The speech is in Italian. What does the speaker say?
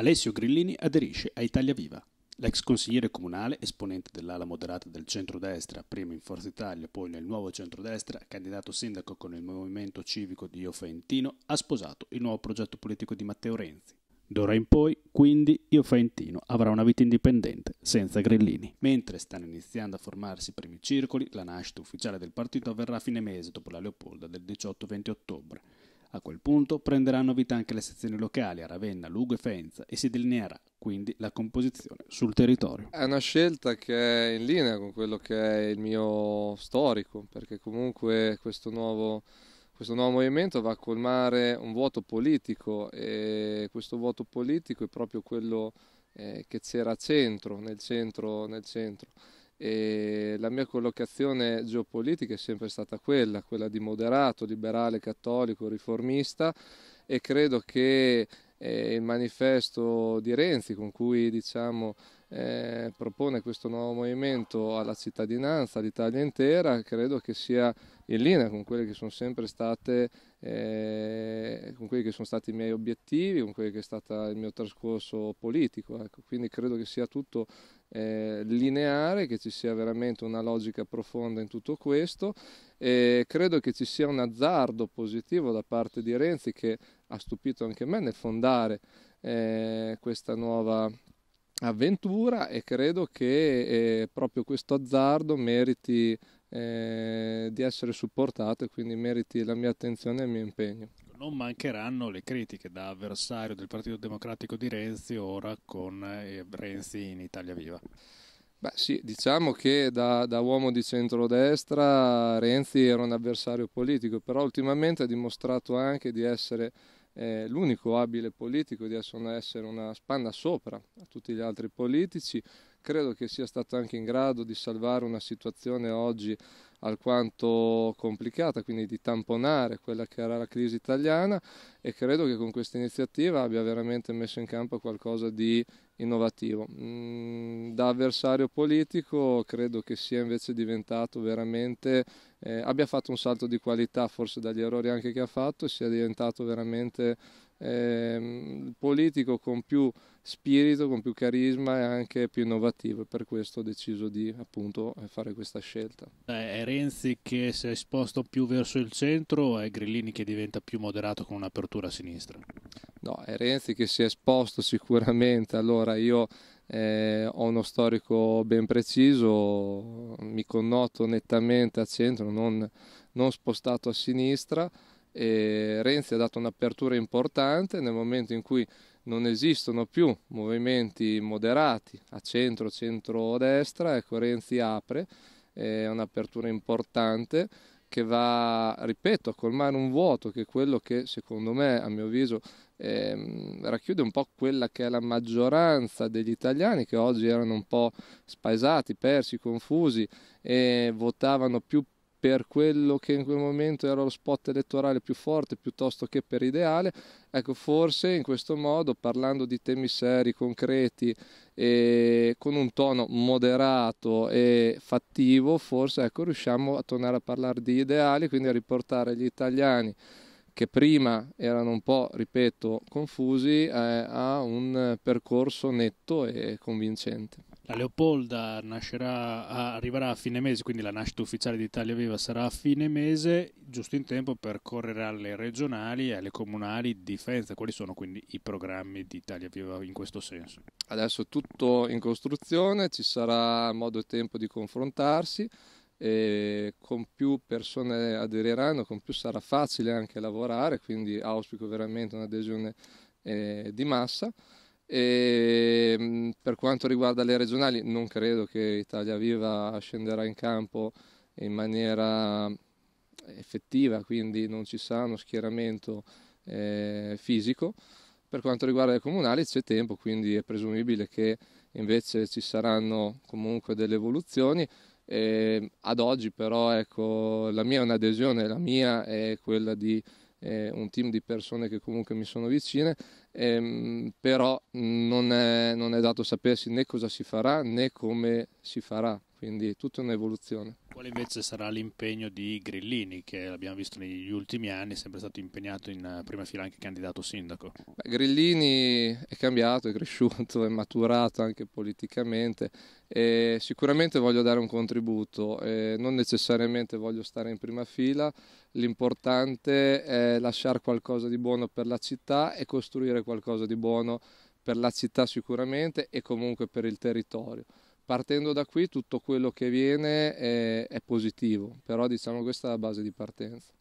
Alessio Grillini aderisce a Italia Viva. L'ex consigliere comunale, esponente dell'ala moderata del centrodestra, prima in Forza Italia, poi nel nuovo centrodestra, candidato sindaco con il movimento civico di Io Faentino, ha sposato il nuovo progetto politico di Matteo Renzi. D'ora in poi, quindi, Io Faentino avrà una vita indipendente, senza grillini. Mentre stanno iniziando a formarsi i primi circoli, la nascita ufficiale del partito avverrà a fine mese, dopo la Leopolda del 18-20 ottobre. A quel punto prenderanno vita anche le sezioni locali a Ravenna, Lugo e Faenza e si delineerà quindi la composizione sul territorio. È una scelta che è in linea con quello che è il mio storico, perché comunque questo nuovo, questo nuovo movimento va a colmare un vuoto politico e questo vuoto politico è proprio quello eh, che c'era a centro, nel centro, nel centro e la mia collocazione geopolitica è sempre stata quella, quella di moderato, liberale, cattolico, riformista e credo che eh, il manifesto di Renzi con cui diciamo, eh, propone questo nuovo movimento alla cittadinanza, all'Italia intera, credo che sia in linea con quelli che sono sempre state, eh, con quelli che sono stati i miei obiettivi, con quello che è stato il mio trascorso politico. Ecco. Quindi credo che sia tutto eh, lineare, che ci sia veramente una logica profonda in tutto questo e credo che ci sia un azzardo positivo da parte di Renzi che ha stupito anche me nel fondare eh, questa nuova avventura e credo che eh, proprio questo azzardo meriti eh, di essere supportato e quindi meriti la mia attenzione e il mio impegno. Non mancheranno le critiche da avversario del Partito Democratico di Renzi ora con eh, Renzi in Italia Viva. Beh sì, diciamo che da, da uomo di centrodestra Renzi era un avversario politico, però ultimamente ha dimostrato anche di essere eh, l'unico abile politico di essere una, essere una spanna sopra a tutti gli altri politici, credo che sia stato anche in grado di salvare una situazione oggi alquanto complicata, quindi di tamponare quella che era la crisi italiana e credo che con questa iniziativa abbia veramente messo in campo qualcosa di innovativo. Mm, da avversario politico credo che sia invece diventato veramente, eh, abbia fatto un salto di qualità forse dagli errori anche che ha fatto e sia diventato veramente eh, politico con più spirito, con più carisma e anche più innovativo. Per questo ho deciso di appunto fare questa scelta. Eh, è Renzi che si è esposto più verso il centro o è Grillini che diventa più moderato con un'apertura a sinistra? No, è Renzi che si è esposto sicuramente. Allora io eh, ho uno storico ben preciso, mi connoto nettamente a centro, non, non spostato a sinistra. E Renzi ha dato un'apertura importante nel momento in cui non esistono più movimenti moderati a centro, centro-destra, ecco Renzi apre, è un'apertura importante che va, ripeto, a colmare un vuoto che è quello che secondo me, a mio avviso, ehm, racchiude un po' quella che è la maggioranza degli italiani che oggi erano un po' spaesati, persi, confusi e votavano più per quello che in quel momento era lo spot elettorale più forte piuttosto che per ideale, ecco forse in questo modo parlando di temi seri, concreti e con un tono moderato e fattivo, forse ecco, riusciamo a tornare a parlare di ideali, quindi a riportare gli italiani che prima erano un po', ripeto, confusi eh, a un percorso netto e convincente. La Leopolda nascerà, arriverà a fine mese, quindi la nascita ufficiale di Italia Viva sarà a fine mese, giusto in tempo per correre alle regionali e alle comunali di Fenza. Quali sono quindi i programmi di Italia Viva in questo senso? Adesso tutto in costruzione, ci sarà modo e tempo di confrontarsi e con più persone aderiranno, con più sarà facile anche lavorare, quindi auspico veramente un'adesione eh, di massa. E ehm, per quanto riguarda le regionali, non credo che Italia Viva scenderà in campo in maniera effettiva, quindi non ci sarà uno schieramento eh, fisico. Per quanto riguarda le comunali c'è tempo, quindi è presumibile che invece ci saranno comunque delle evoluzioni. Eh, ad oggi però ecco, la mia è un'adesione, la mia è quella di eh, un team di persone che comunque mi sono vicine, ehm, però non è, non è dato sapersi né cosa si farà né come si farà quindi tutta un'evoluzione. Quale invece sarà l'impegno di Grillini, che l'abbiamo visto negli ultimi anni, sempre stato impegnato in eh, prima fila anche candidato sindaco? Beh, Grillini è cambiato, è cresciuto, è maturato anche politicamente e sicuramente voglio dare un contributo, non necessariamente voglio stare in prima fila, l'importante è lasciare qualcosa di buono per la città e costruire qualcosa di buono per la città sicuramente e comunque per il territorio partendo da qui tutto quello che viene è, è positivo, però diciamo questa è la base di partenza.